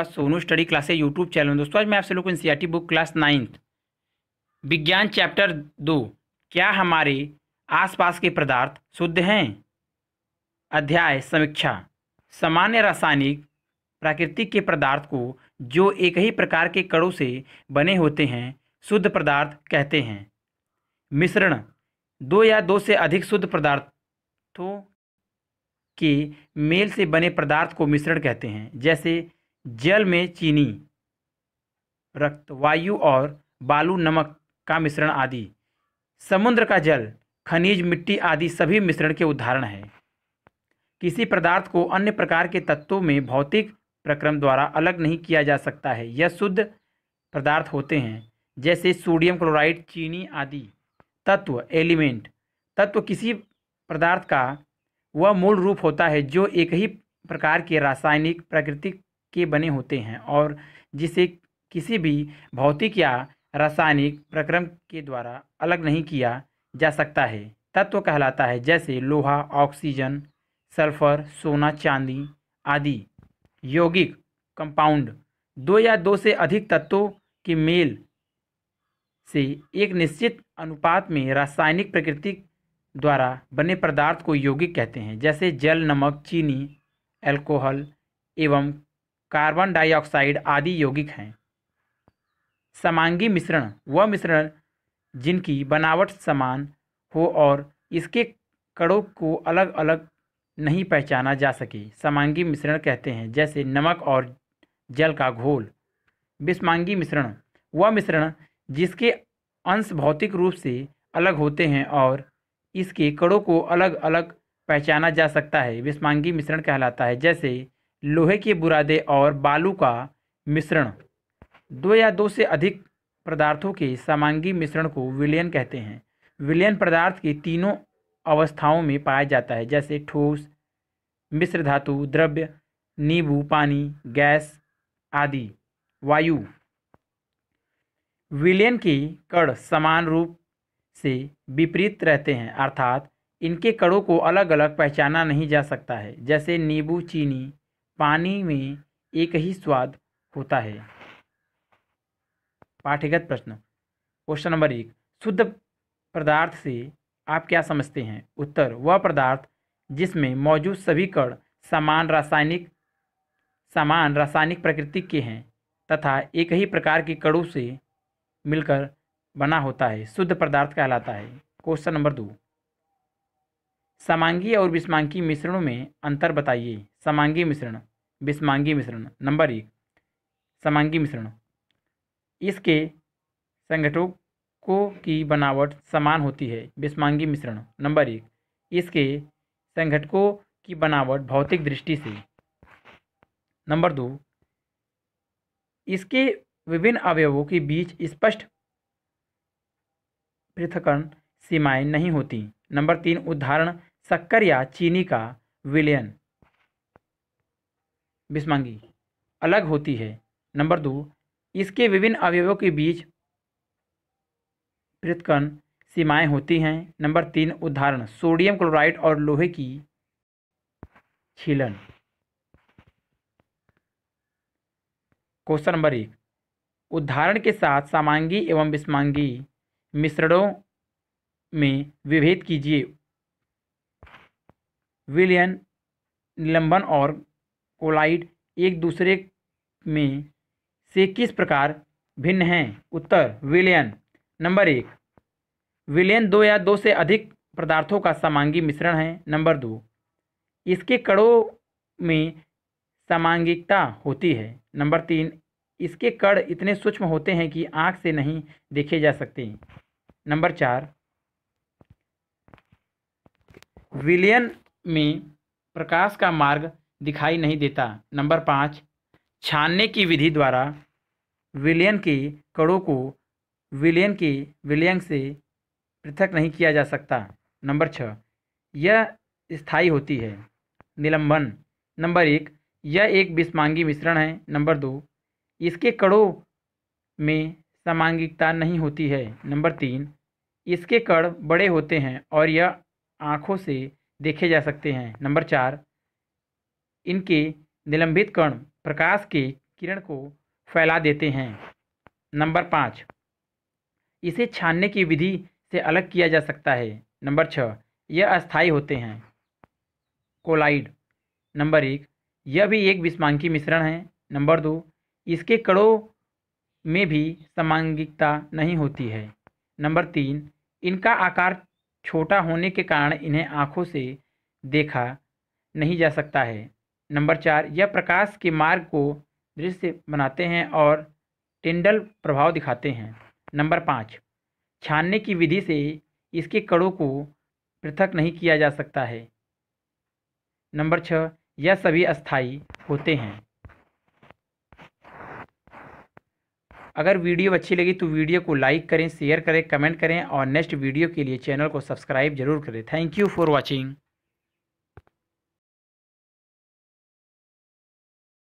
आपका Sonu study classes YouTube channel में दोस्तों आज मैं आपसे लोग N C book class ninth विज्ञान चैप्टर दो क्या हमारे आसपास के पदार्थ शुद्ध हैं अध्याय समीक्षा सामान्य रासायनिक प्राकृतिक के पदार्थ को जो एक ही प्रकार के कड़ों से बने होते हैं शुद्ध पदार्थ कहते हैं मिश्रण दो या दो से अधिक शुद्ध पदार्थों के मेल से बने पदार्थ को मिश्रण कहते हैं जैसे जल में चीनी रक्त वायु और बालू नमक का मिश्रण आदि समुद्र का जल खनिज मिट्टी आदि सभी मिश्रण के उदाहरण हैं किसी पदार्थ को अन्य प्रकार के तत्वों में भौतिक प्रक्रम द्वारा अलग नहीं किया जा सकता है यह शुद्ध पदार्थ होते हैं जैसे सोडियम क्लोराइड चीनी आदि तत्व एलिमेंट तत्व किसी पदार्थ का वह मूल रूप होता है जो एक ही प्रकार के रासायनिक प्राकृतिक के बने होते हैं और जिसे किसी भी भौतिक या रासायनिक प्रक्रम के द्वारा अलग नहीं किया जा सकता है तत्व कहलाता है जैसे लोहा ऑक्सीजन सल्फर सोना चांदी आदि यौगिक कंपाउंड दो या दो से अधिक तत्वों के मेल से एक निश्चित अनुपात में रासायनिक प्रकृति द्वारा बने पदार्थ को यौगिक कहते हैं जैसे जल नमक चीनी अल्कोहल एवं कार्बन डाइऑक्साइड आदि यौगिक हैं समांगी मिश्रण वह मिश्रण जिनकी बनावट समान हो और इसके कड़ों को अलग अलग नहीं पहचाना जा सके समांगी मिश्रण कहते हैं जैसे नमक और जल का घोल विस्मांगी मिश्रण वह मिश्रण जिसके अंश भौतिक रूप से अलग होते हैं और इसके कड़ों को अलग अलग पहचाना जा सकता है विस्मांगी मिश्रण कहलाता है जैसे लोहे के बुरादे और बालू का मिश्रण दो या दो से अधिक पदार्थों के सामांगी मिश्रण को विलयन कहते हैं विलयन पदार्थ की तीनों अवस्थाओं में पाया जाता है जैसे ठोस मिश्र धातु द्रव्य नींबू पानी गैस आदि वायु विलयन के कण समान रूप से विपरीत रहते हैं अर्थात इनके कणों को अलग अलग पहचाना नहीं जा सकता है जैसे नींबू चीनी पानी में एक ही स्वाद होता है पाठ्यगत प्रश्न क्वेश्चन नंबर एक शुद्ध पदार्थ से आप क्या समझते हैं उत्तर वह पदार्थ जिसमें मौजूद सभी कण समान रासायनिक समान रासायनिक प्रकृति के हैं तथा एक ही प्रकार के कणों से मिलकर बना होता है शुद्ध पदार्थ कहलाता है क्वेश्चन नंबर दो समांगी और विषमांगी मिश्रणों में अंतर बताइए समांगी मिश्रण विषमांगी मिश्रण नंबर एक समांगी मिश्रण इसके संगठकों की बनावट समान होती है विषमांगी मिश्रण नंबर एक इसके संगठकों की बनावट भौतिक दृष्टि से नंबर दो इसके विभिन्न अवयवों के बीच स्पष्ट पृथकरण सीमाएं नहीं होती नंबर तीन उदाहरण शक्कर या चीनी का विलयन विषमांगी अलग होती है नंबर दो इसके विभिन्न अवयवों के बीच पृथकन सीमाएं होती हैं नंबर तीन उदाहरण सोडियम क्लोराइड और लोहे की छीलन क्वेश्चन नंबर एक उदाहरण के साथ सामांगी एवं विषमांगी मिश्रणों में विभेद कीजिए विलियन निलंबन और कोलाइड एक दूसरे में से किस प्रकार भिन्न हैं उत्तर विलयन नंबर एक विलयन दो या दो से अधिक पदार्थों का समांगी मिश्रण है नंबर दो इसके कड़ों में समांगिकता होती है नंबर तीन इसके कड़ इतने सूक्ष्म होते हैं कि आँख से नहीं देखे जा सकते नंबर चार विलयन में प्रकाश का मार्ग दिखाई नहीं देता नंबर पाँच छानने की विधि द्वारा विलयन के कणों को विलयन के विलयन से पृथक नहीं किया जा सकता नंबर छः यह स्थाई होती है निलंबन नंबर एक यह एक विस्मांगी मिश्रण है नंबर दो इसके कणों में समांगिकता नहीं होती है नंबर तीन इसके कण बड़े होते हैं और यह आँखों से देखे जा सकते हैं नंबर चार इनके निलंबित कण प्रकाश के किरण को फैला देते हैं नंबर पाँच इसे छानने की विधि से अलग किया जा सकता है नंबर छः यह अस्थायी होते हैं कोलाइड नंबर एक यह भी एक विस्मांकी मिश्रण है नंबर दो इसके कणों में भी समांगिकता नहीं होती है नंबर तीन इनका आकार छोटा होने के कारण इन्हें आँखों से देखा नहीं जा सकता है नंबर चार यह प्रकाश के मार्ग को दृश्य बनाते हैं और टिंडल प्रभाव दिखाते हैं नंबर पाँच छानने की विधि से इसके कड़ों को पृथक नहीं किया जा सकता है नंबर छः यह सभी अस्थाई होते हैं अगर वीडियो अच्छी लगी तो वीडियो को लाइक करें शेयर करें कमेंट करें और नेक्स्ट वीडियो के लिए चैनल को सब्सक्राइब जरूर करें थैंक यू फॉर वॉचिंग